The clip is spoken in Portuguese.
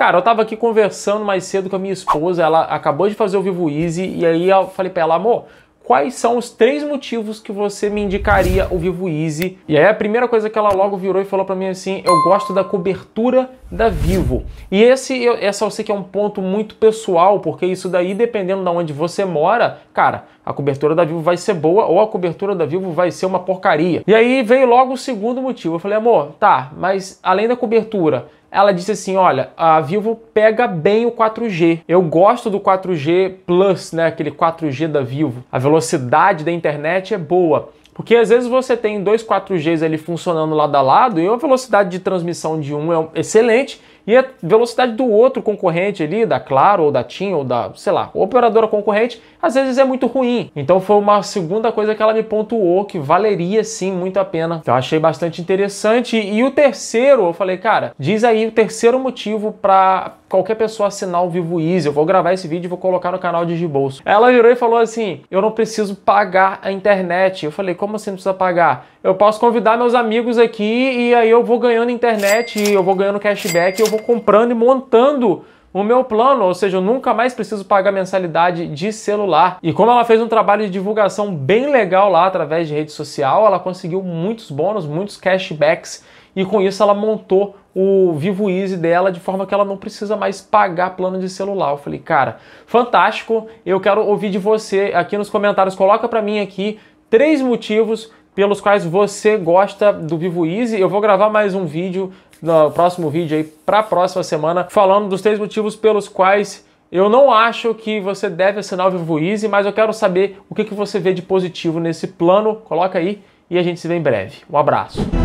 cara, eu tava aqui conversando mais cedo com a minha esposa, ela acabou de fazer o Vivo Easy, e aí eu falei pra ela, amor, quais são os três motivos que você me indicaria o Vivo Easy. E aí a primeira coisa que ela logo virou e falou para mim assim, eu gosto da cobertura da Vivo. E esse, eu, essa eu sei que é um ponto muito pessoal, porque isso daí, dependendo de onde você mora, cara, a cobertura da Vivo vai ser boa ou a cobertura da Vivo vai ser uma porcaria. E aí veio logo o segundo motivo. Eu falei, amor, tá, mas além da cobertura, ela disse assim: olha, a Vivo pega bem o 4G. Eu gosto do 4G Plus, né? Aquele 4G da Vivo. A velocidade da internet é boa. Porque às vezes você tem dois 4Gs ali funcionando lado a lado e a velocidade de transmissão de um é excelente e a velocidade do outro concorrente ali, da Claro ou da TIM ou da, sei lá, operadora concorrente, às vezes é muito ruim. Então foi uma segunda coisa que ela me pontuou que valeria sim muito a pena. Então eu achei bastante interessante. E o terceiro, eu falei, cara, diz aí o terceiro motivo para qualquer pessoa assinar o Vivo Easy. Eu vou gravar esse vídeo e vou colocar no canal de Gibolso. Ela virou e falou assim: Eu não preciso pagar a internet. Eu falei: Como assim não precisa pagar? Eu posso convidar meus amigos aqui e aí eu vou ganhando internet, eu vou ganhando cashback, eu vou comprando e montando o meu plano, ou seja, eu nunca mais preciso pagar mensalidade de celular. E como ela fez um trabalho de divulgação bem legal lá através de rede social, ela conseguiu muitos bônus, muitos cashbacks e com isso ela montou o Vivo Easy dela de forma que ela não precisa mais pagar plano de celular. Eu falei, cara, fantástico. Eu quero ouvir de você aqui nos comentários. Coloca para mim aqui três motivos pelos quais você gosta do Vivo Easy. Eu vou gravar mais um vídeo no próximo vídeo aí para a próxima semana, falando dos três motivos pelos quais eu não acho que você deve assinar o Vivo Easy, mas eu quero saber o que, que você vê de positivo nesse plano. Coloca aí e a gente se vê em breve. Um abraço.